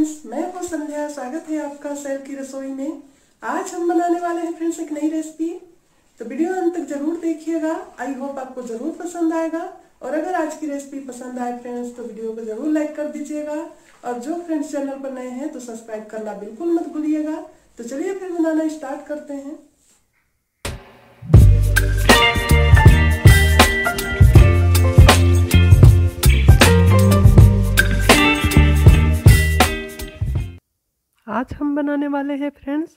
friends मैं हूं संध्या स्वागत है आपका सेल की रसोई में आज हम बनाने वाले हैं फ्रेंड्स एक नई रेसिपी तो वीडियो अंत तक जरूर देखिएगा आई होप आपको जरूर पसंद आएगा और अगर आज की रेसिपी पसंद आए फ्रेंड्स तो वीडियो को जरूर लाइक कर दीजिएगा और जो फ्रेंड्स चैनल पर नए हैं तो सब्सक्राइब करना बिल्कुल मत भूलिएगा तो चलिए फिर बनाना स्टार्ट करते हैं आज हम बनाने वाले हैं फ्रेंड्स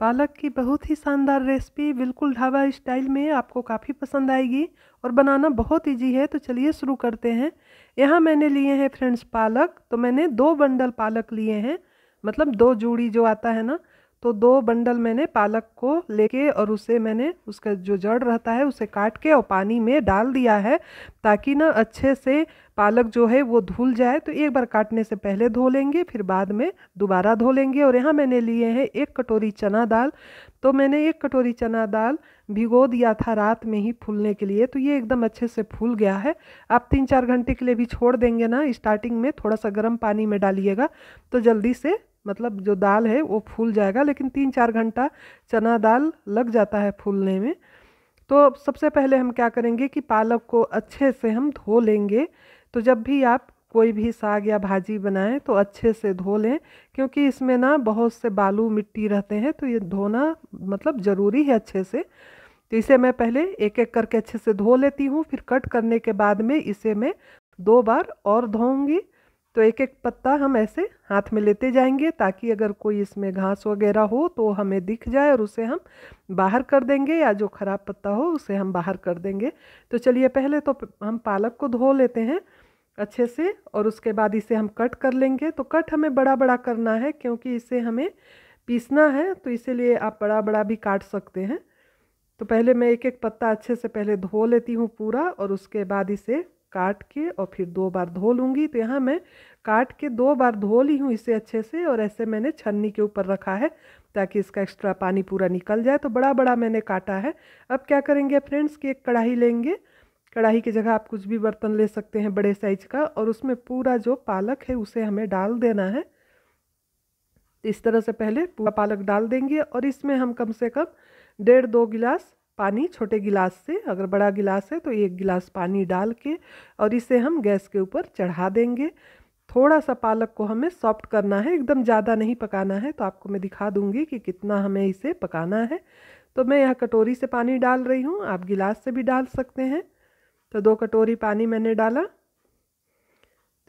पालक की बहुत ही शानदार रेसिपी बिल्कुल ढाबा स्टाइल में आपको काफ़ी पसंद आएगी और बनाना बहुत इजी है तो चलिए शुरू करते हैं यहाँ मैंने लिए हैं फ्रेंड्स पालक तो मैंने दो बंडल पालक लिए हैं मतलब दो जूड़ी जो आता है ना तो दो बंडल मैंने पालक को लेके और उसे मैंने उसका जो जड़ रहता है उसे काट के और पानी में डाल दिया है ताकि ना अच्छे से पालक जो है वो धुल जाए तो एक बार काटने से पहले धो लेंगे फिर बाद में दोबारा धो लेंगे और यहाँ मैंने लिए हैं एक कटोरी चना दाल तो मैंने एक कटोरी चना दाल भिगो दिया था रात में ही फूलने के लिए तो ये एकदम अच्छे से फूल गया है आप तीन चार घंटे के लिए भी छोड़ देंगे ना स्टार्टिंग में थोड़ा सा गर्म पानी में डालिएगा तो जल्दी से मतलब जो दाल है वो फूल जाएगा लेकिन तीन चार घंटा चना दाल लग जाता है फूलने में तो सबसे पहले हम क्या करेंगे कि पालक को अच्छे से हम धो लेंगे तो जब भी आप कोई भी साग या भाजी बनाएं तो अच्छे से धो लें क्योंकि इसमें ना बहुत से बालू मिट्टी रहते हैं तो ये धोना मतलब ज़रूरी है अच्छे से तो इसे मैं पहले एक एक करके अच्छे से धो लेती हूँ फिर कट करने के बाद में इसे मैं दो बार और धोऊंगी तो एक एक पत्ता हम ऐसे हाथ में लेते जाएंगे ताकि अगर कोई इसमें घास वगैरह हो तो हमें दिख जाए और उसे हम बाहर कर देंगे या जो ख़राब पत्ता हो उसे हम बाहर कर देंगे तो चलिए पहले तो हम पालक को धो लेते हैं अच्छे से और उसके बाद इसे हम कट कर लेंगे तो कट हमें बड़ा बड़ा करना है क्योंकि इसे हमें पीसना है तो इसीलिए आप बड़ा बड़ा भी काट सकते हैं तो पहले मैं एक एक पत्ता अच्छे से पहले धो लेती हूँ पूरा और उसके बाद इसे काट के और फिर दो बार धो लूँगी तो यहाँ मैं काट के दो बार धो ली हूँ इसे अच्छे से और ऐसे मैंने छन्नी के ऊपर रखा है ताकि इसका एक्स्ट्रा पानी पूरा निकल जाए तो बड़ा बड़ा मैंने काटा है अब क्या करेंगे फ्रेंड्स कि एक कढ़ाई लेंगे कढ़ाई की जगह आप कुछ भी बर्तन ले सकते हैं बड़े साइज का और उसमें पूरा जो पालक है उसे हमें डाल देना है इस तरह से पहले पूरा पालक डाल देंगे और इसमें हम कम से कम डेढ़ दो गिलास पानी छोटे गिलास से अगर बड़ा गिलास है तो एक गिलास पानी डाल के और इसे हम गैस के ऊपर चढ़ा देंगे थोड़ा सा पालक को हमें सॉफ्ट करना है एकदम ज़्यादा नहीं पकाना है तो आपको मैं दिखा दूँगी कि कितना हमें इसे पकाना है तो मैं यह कटोरी से पानी डाल रही हूँ आप गिलास से भी डाल सकते हैं तो दो कटोरी पानी मैंने डाला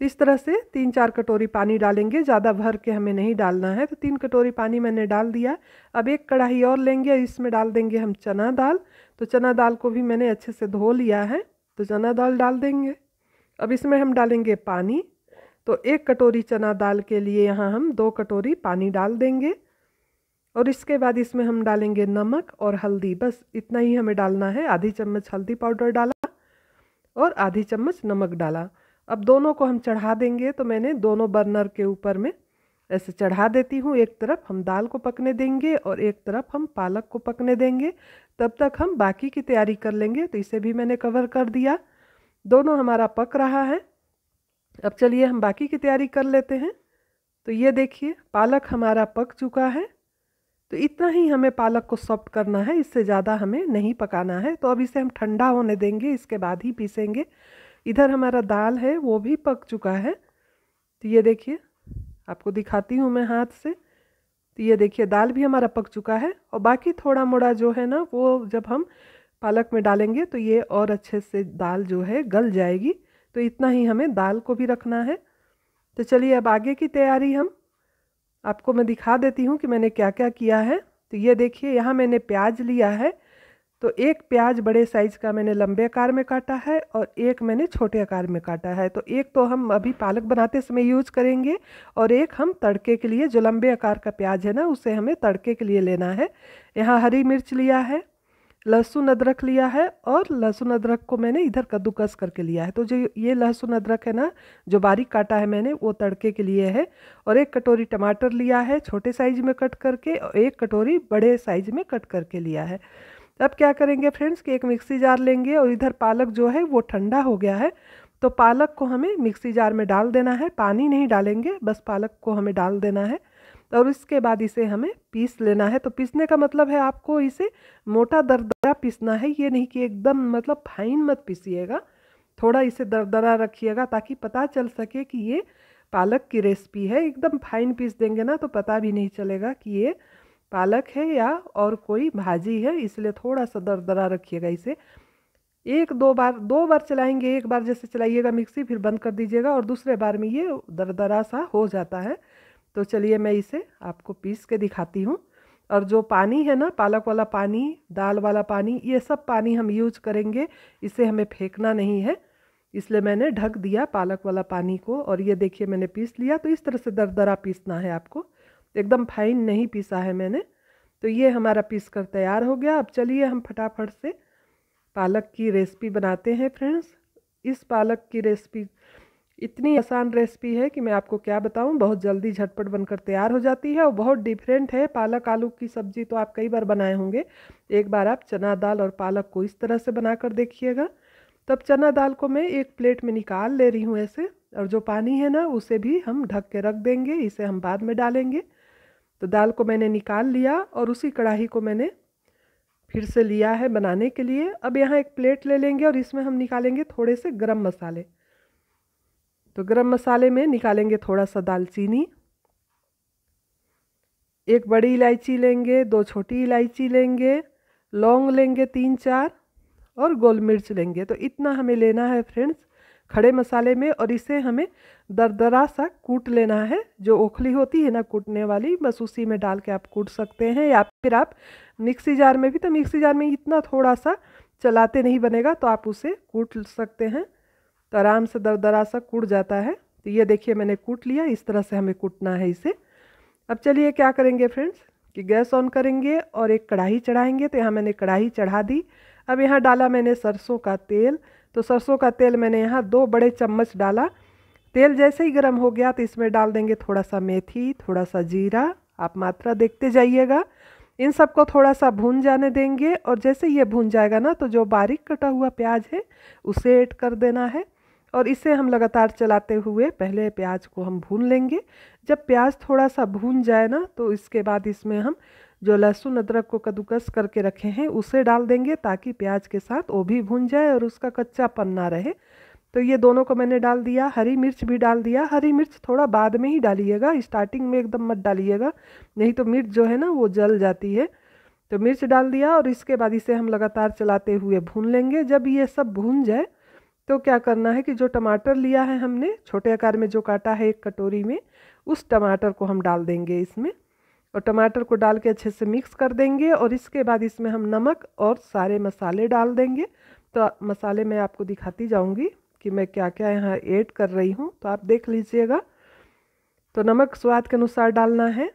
तो इस तरह से तीन चार कटोरी पानी डालेंगे ज़्यादा भर के हमें नहीं डालना है तो तीन कटोरी पानी मैंने डाल दिया अब एक कढ़ाई और लेंगे इसमें डाल देंगे हम चना दाल तो चना दाल को भी मैंने अच्छे से धो लिया है तो चना दाल डाल देंगे अब इसमें हम डालेंगे पानी तो एक कटोरी चना दाल के लिए यहाँ हम दो कटोरी पानी डाल देंगे और इसके बाद इसमें हम डालेंगे नमक और हल्दी बस इतना ही हमें डालना है आधी चम्मच हल्दी पाउडर डाला और आधी चम्मच नमक डाला अब दोनों को हम चढ़ा देंगे तो मैंने दोनों बर्नर के ऊपर में ऐसे चढ़ा देती हूँ एक तरफ हम दाल को पकने देंगे और एक तरफ हम पालक को पकने देंगे तब तक हम बाकी की तैयारी कर लेंगे तो इसे भी मैंने कवर कर दिया दोनों हमारा पक रहा है अब चलिए हम बाकी की तैयारी कर लेते हैं तो ये देखिए पालक हमारा पक चुका है तो इतना ही हमें पालक को सॉफ्ट करना है इससे ज़्यादा हमें नहीं पकाना है तो अब इसे हम ठंडा होने देंगे इसके बाद ही पीसेंगे इधर हमारा दाल है वो भी पक चुका है तो ये देखिए आपको दिखाती हूँ मैं हाथ से तो ये देखिए दाल भी हमारा पक चुका है और बाकी थोड़ा मोड़ा जो है ना वो जब हम पालक में डालेंगे तो ये और अच्छे से दाल जो है गल जाएगी तो इतना ही हमें दाल को भी रखना है तो चलिए अब आगे की तैयारी हम आपको मैं दिखा देती हूँ कि मैंने क्या क्या किया है तो ये देखिए यहाँ मैंने प्याज लिया है तो एक प्याज बड़े साइज का मैंने लंबे आकार में काटा है और एक मैंने छोटे आकार में काटा है तो एक तो हम अभी पालक बनाते समय यूज करेंगे और एक हम तड़के के लिए जो लंबे आकार का प्याज है ना उसे हमें तड़के के लिए लेना है यहाँ हरी मिर्च लिया है लहसुन अदरक लिया है और लहसुन अदरक को मैंने इधर कद्दूकस करके लिया है तो जो ये लहसुन अदरक है ना जो बारीक काटा है मैंने वो तड़के के लिए है और एक कटोरी टमाटर लिया है छोटे साइज में कट करके और एक कटोरी बड़े साइज में कट करके लिया है अब क्या करेंगे फ्रेंड्स कि एक मिक्सी जार लेंगे और इधर पालक जो है वो ठंडा हो गया है तो पालक को हमें मिक्सी जार में डाल देना है पानी नहीं डालेंगे बस पालक को हमें डाल देना है और इसके बाद इसे हमें पीस लेना है तो पीसने का मतलब है आपको इसे मोटा दरदरा पीसना है ये नहीं कि एकदम मतलब फाइन मत पीसीएगा थोड़ा इसे दरदरा रखिएगा ताकि पता चल सके कि ये पालक की रेसिपी है एकदम फाइन पीस देंगे ना तो पता भी नहीं चलेगा कि ये पालक है या और कोई भाजी है इसलिए थोड़ा सा दरदरा रखिएगा इसे एक दो बार दो बार चलाएंगे एक बार जैसे चलाइएगा मिक्सी फिर बंद कर दीजिएगा और दूसरे बार में ये दरदरा सा हो जाता है तो चलिए मैं इसे आपको पीस के दिखाती हूँ और जो पानी है ना पालक वाला पानी दाल वाला पानी ये सब पानी हम यूज करेंगे इसे हमें फेंकना नहीं है इसलिए मैंने ढक दिया पालक वाला पानी को और ये देखिए मैंने पीस लिया तो इस तरह से दरदरा पीसना है आपको एकदम फाइन नहीं पीसा है मैंने तो ये हमारा पीस कर तैयार हो गया अब चलिए हम फटाफट से पालक की रेसिपी बनाते हैं फ्रेंड्स इस पालक की रेसिपी इतनी आसान रेसिपी है कि मैं आपको क्या बताऊं बहुत जल्दी झटपट बनकर तैयार हो जाती है और बहुत डिफरेंट है पालक आलू की सब्जी तो आप कई बार बनाए होंगे एक बार आप चना दाल और पालक को इस तरह से बनाकर देखिएगा तब चना दाल को मैं एक प्लेट में निकाल ले रही हूँ ऐसे और जो पानी है ना उसे भी हम ढक के रख देंगे इसे हम बाद में डालेंगे तो दाल को मैंने निकाल लिया और उसी कढ़ाई को मैंने फिर से लिया है बनाने के लिए अब यहाँ एक प्लेट ले लेंगे और इसमें हम निकालेंगे थोड़े से गरम मसाले तो गरम मसाले में निकालेंगे थोड़ा सा दालचीनी एक बड़ी इलायची लेंगे दो छोटी इलायची लेंगे लौंग लेंगे तीन चार और गोल मिर्च लेंगे तो इतना हमें लेना है फ्रेंड्स खड़े मसाले में और इसे हमें दरदरा सा कूट लेना है जो ओखली होती है ना कूटने वाली बस उसी में डाल के आप कूट सकते हैं या फिर आप मिक्सी जार में भी तो मिक्सी जार में इतना थोड़ा सा चलाते नहीं बनेगा तो आप उसे कूट सकते हैं तो आराम से दरदरा सा कूट जाता है तो ये देखिए मैंने कूट लिया इस तरह से हमें कूटना है इसे अब चलिए क्या करेंगे फ्रेंड्स कि गैस ऑन करेंगे और एक कढ़ाई चढ़ाएंगे तो यहाँ मैंने कढ़ाई चढ़ा दी अब यहाँ डाला मैंने सरसों का तेल तो सरसों का तेल मैंने यहाँ दो बड़े चम्मच डाला तेल जैसे ही गर्म हो गया तो इसमें डाल देंगे थोड़ा सा मेथी थोड़ा सा जीरा आप मात्रा देखते जाइएगा इन सबको थोड़ा सा भून जाने देंगे और जैसे ये भून जाएगा ना तो जो बारीक कटा हुआ प्याज है उसे ऐड कर देना है और इसे हम लगातार चलाते हुए पहले प्याज को हम भून लेंगे जब प्याज थोड़ा सा भून जाए ना तो इसके बाद इसमें हम जो लहसुन अदरक को कद्दूकस करके रखे हैं उसे डाल देंगे ताकि प्याज के साथ वो भी भुन जाए और उसका कच्चापन ना रहे तो ये दोनों को मैंने डाल दिया हरी मिर्च भी डाल दिया हरी मिर्च थोड़ा बाद में ही डालिएगा स्टार्टिंग में एकदम मत डालिएगा नहीं तो मिर्च जो है ना वो जल जाती है तो मिर्च डाल दिया और इसके बाद इसे हम लगातार चलाते हुए भून लेंगे जब ये सब भून जाए तो क्या करना है कि जो टमाटर लिया है हमने छोटे आकार में जो काटा है एक कटोरी में उस टमाटर को हम डाल देंगे इसमें और टमाटर को डाल के अच्छे से मिक्स कर देंगे और इसके बाद इसमें हम नमक और सारे मसाले डाल देंगे तो मसाले मैं आपको दिखाती जाऊंगी कि मैं क्या क्या यहाँ ऐड कर रही हूँ तो आप देख लीजिएगा तो नमक स्वाद के अनुसार डालना है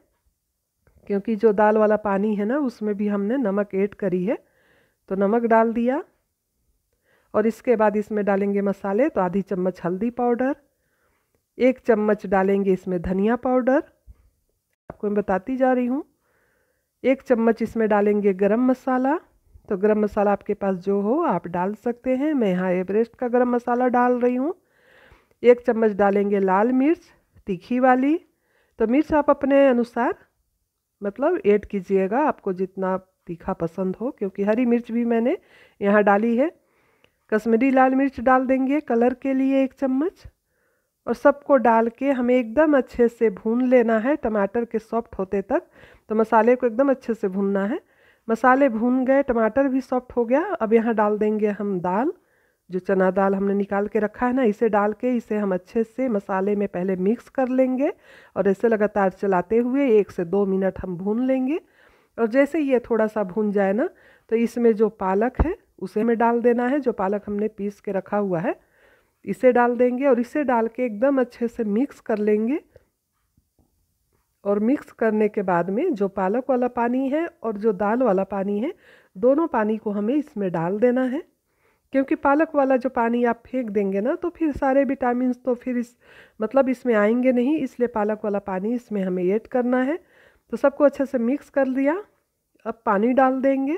क्योंकि जो दाल वाला पानी है ना उसमें भी हमने नमक ऐड करी है तो नमक डाल दिया और इसके बाद इसमें डालेंगे मसाले तो आधी चम्मच हल्दी पाउडर एक चम्मच डालेंगे इसमें धनिया पाउडर आपको मैं बताती जा रही हूँ एक चम्मच इसमें डालेंगे गरम मसाला तो गरम मसाला आपके पास जो हो आप डाल सकते हैं मैं यहाँ एवरेस्ट का गरम मसाला डाल रही हूँ एक चम्मच डालेंगे लाल मिर्च तीखी वाली तो मिर्च आप अपने अनुसार मतलब ऐड कीजिएगा आपको जितना तीखा पसंद हो क्योंकि हरी मिर्च भी मैंने यहाँ डाली है कश्मीरी लाल मिर्च डाल देंगे कलर के लिए एक चम्मच और सबको डाल के हमें एकदम अच्छे से भून लेना है टमाटर के सॉफ्ट होते तक तो मसाले को एकदम अच्छे से भूनना है मसाले भून गए टमाटर भी सॉफ्ट हो गया अब यहाँ डाल देंगे हम दाल जो चना दाल हमने निकाल के रखा है ना इसे डाल के इसे हम अच्छे से मसाले में पहले मिक्स कर लेंगे और ऐसे लगातार चलाते हुए एक से दो मिनट हम भून लेंगे और जैसे ये थोड़ा सा भून जाए ना तो इसमें जो पालक है उसे में डाल देना है जो पालक हमने पीस के रखा हुआ है इसे डाल देंगे और इसे डाल के एकदम अच्छे से मिक्स कर लेंगे और मिक्स करने के बाद में जो पालक वाला पानी है और जो दाल वाला पानी है दोनों पानी को हमें इसमें डाल देना है क्योंकि पालक वाला जो पानी आप फेंक देंगे ना तो फिर सारे विटामिन तो फिर इस मतलब इसमें आएंगे नहीं इसलिए पालक वाला पानी इसमें हमें ऐड करना है तो सबको अच्छे से मिक्स कर लिया अब पानी डाल देंगे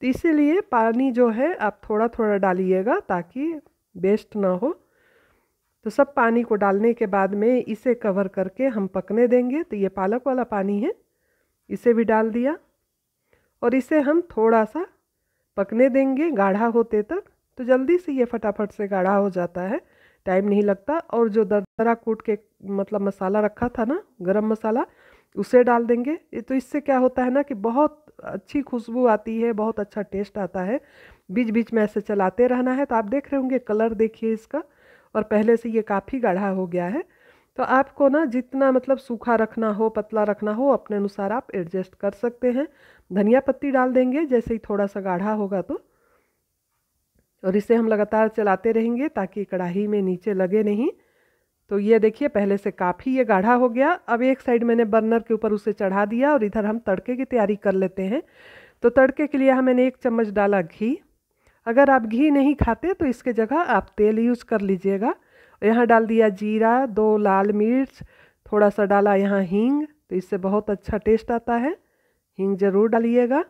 तो इसीलिए पानी जो है आप थोड़ा थोड़ा डालिएगा ताकि वेस्ट ना हो तो सब पानी को डालने के बाद में इसे कवर करके हम पकने देंगे तो ये पालक वाला पानी है इसे भी डाल दिया और इसे हम थोड़ा सा पकने देंगे गाढ़ा होते तक तो जल्दी से ये फटाफट से गाढ़ा हो जाता है टाइम नहीं लगता और जो दरदरा कूट के मतलब मसाला रखा था ना गरम मसाला उसे डाल देंगे तो इससे क्या होता है ना कि बहुत अच्छी खुशबू आती है बहुत अच्छा टेस्ट आता है बीच बीच में ऐसे चलाते रहना है तो आप देख रहे होंगे कलर देखिए इसका और पहले से ये काफ़ी गाढ़ा हो गया है तो आपको ना जितना मतलब सूखा रखना हो पतला रखना हो अपने अनुसार आप एडजस्ट कर सकते हैं धनिया पत्ती डाल देंगे जैसे ही थोड़ा सा गाढ़ा होगा तो और इसे हम लगातार चलाते रहेंगे ताकि कढ़ाई में नीचे लगे नहीं तो ये देखिए पहले से काफ़ी ये गाढ़ा हो गया अब एक साइड मैंने बर्नर के ऊपर उसे चढ़ा दिया और इधर हम तड़के की तैयारी कर लेते हैं तो तड़के के लिए हम मैंने एक चम्मच डाला घी अगर आप घी नहीं खाते तो इसके जगह आप तेल यूज़ कर लीजिएगा यहाँ डाल दिया जीरा दो लाल मिर्च थोड़ा सा डाला यहाँ हींग तो इससे बहुत अच्छा टेस्ट आता है हींग ज़रूर डालिएगा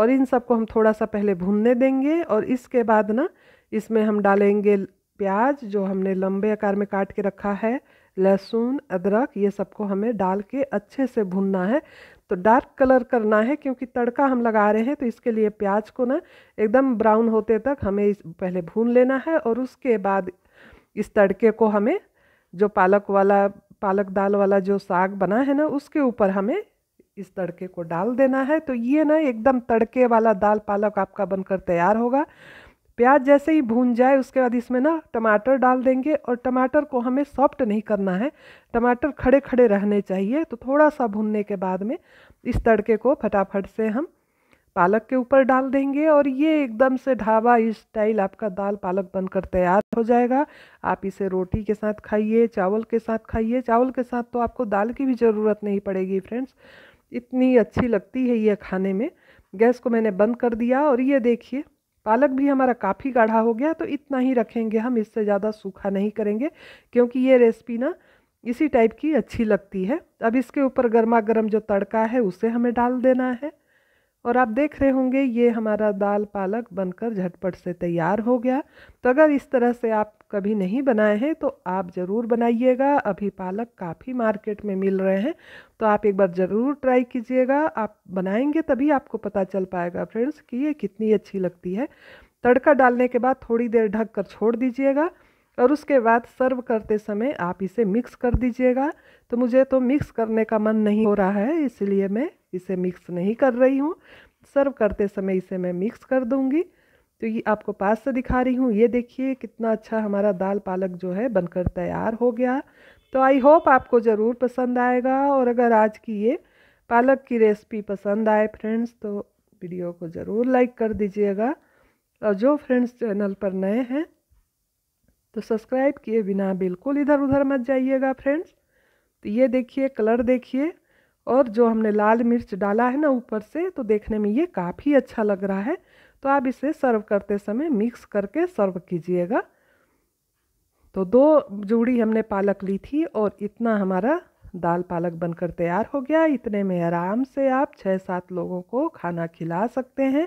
और इन सबको हम थोड़ा सा पहले भूनने देंगे और इसके बाद ना इसमें हम डालेंगे प्याज जो हमने लंबे आकार में काट के रखा है लहसुन अदरक ये सबको हमें डाल के अच्छे से भुनना है तो डार्क कलर करना है क्योंकि तड़का हम लगा रहे हैं तो इसके लिए प्याज को ना एकदम ब्राउन होते तक हमें इस पहले भून लेना है और उसके बाद इस तड़के को हमें जो पालक वाला पालक दाल वाला जो साग बना है ना उसके ऊपर हमें इस तड़के को डाल देना है तो ये ना एकदम तड़के वाला दाल पालक आपका बनकर तैयार होगा प्याज जैसे ही भून जाए उसके बाद इसमें ना टमाटर डाल देंगे और टमाटर को हमें सॉफ्ट नहीं करना है टमाटर खड़े खड़े रहने चाहिए तो थोड़ा सा भूनने के बाद में इस तड़के को फटाफट से हम पालक के ऊपर डाल देंगे और ये एकदम से ढाबा स्टाइल आपका दाल पालक बनकर तैयार हो जाएगा आप इसे रोटी के साथ खाइए चावल के साथ खाइए चावल के साथ तो आपको दाल की भी ज़रूरत नहीं पड़ेगी फ्रेंड्स इतनी अच्छी लगती है ये खाने में गैस को मैंने बंद कर दिया और ये देखिए पालक भी हमारा काफ़ी गाढ़ा हो गया तो इतना ही रखेंगे हम इससे ज़्यादा सूखा नहीं करेंगे क्योंकि ये रेसिपी ना इसी टाइप की अच्छी लगती है अब इसके ऊपर गर्मा गर्म जो तड़का है उसे हमें डाल देना है और आप देख रहे होंगे ये हमारा दाल पालक बनकर झटपट से तैयार हो गया तो अगर इस तरह से आप कभी नहीं बनाए हैं तो आप ज़रूर बनाइएगा अभी पालक काफ़ी मार्केट में मिल रहे हैं तो आप एक बार ज़रूर ट्राई कीजिएगा आप बनाएंगे तभी आपको पता चल पाएगा फ्रेंड्स कि ये कितनी अच्छी लगती है तड़का डालने के बाद थोड़ी देर ढक कर छोड़ दीजिएगा और उसके बाद सर्व करते समय आप इसे मिक्स कर दीजिएगा तो मुझे तो मिक्स करने का मन नहीं हो रहा है इसलिए मैं इसे मिक्स नहीं कर रही हूँ सर्व करते समय इसे मैं मिक्स कर दूँगी तो ये आपको पास से दिखा रही हूँ ये देखिए कितना अच्छा हमारा दाल पालक जो है बनकर तैयार हो गया तो आई होप आपको ज़रूर पसंद आएगा और अगर आज की ये पालक की रेसिपी पसंद आए फ्रेंड्स तो वीडियो को ज़रूर लाइक कर दीजिएगा और जो फ्रेंड्स चैनल पर नए हैं तो सब्सक्राइब किए बिना बिल्कुल इधर उधर मत जाइएगा फ्रेंड्स तो ये देखिए कलर देखिए और जो हमने लाल मिर्च डाला है ना ऊपर से तो देखने में ये काफ़ी अच्छा लग रहा है तो आप इसे सर्व करते समय मिक्स करके सर्व कीजिएगा तो दो जोड़ी हमने पालक ली थी और इतना हमारा दाल पालक बनकर तैयार हो गया इतने में आराम से आप छः सात लोगों को खाना खिला सकते हैं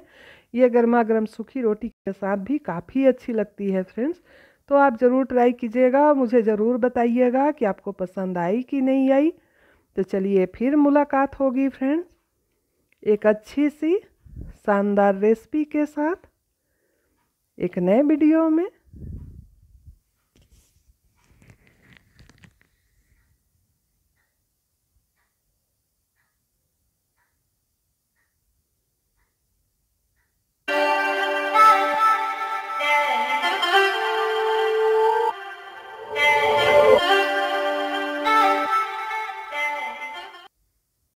ये गर्मा गर्म सूखी रोटी के साथ भी काफ़ी अच्छी लगती है फ्रेंड्स तो आप ज़रूर ट्राई कीजिएगा मुझे ज़रूर बताइएगा कि आपको पसंद आई कि नहीं आई तो चलिए फिर मुलाकात होगी फ्रेंड्स एक अच्छी सी शानदार रेसिपी के साथ एक नए वीडियो में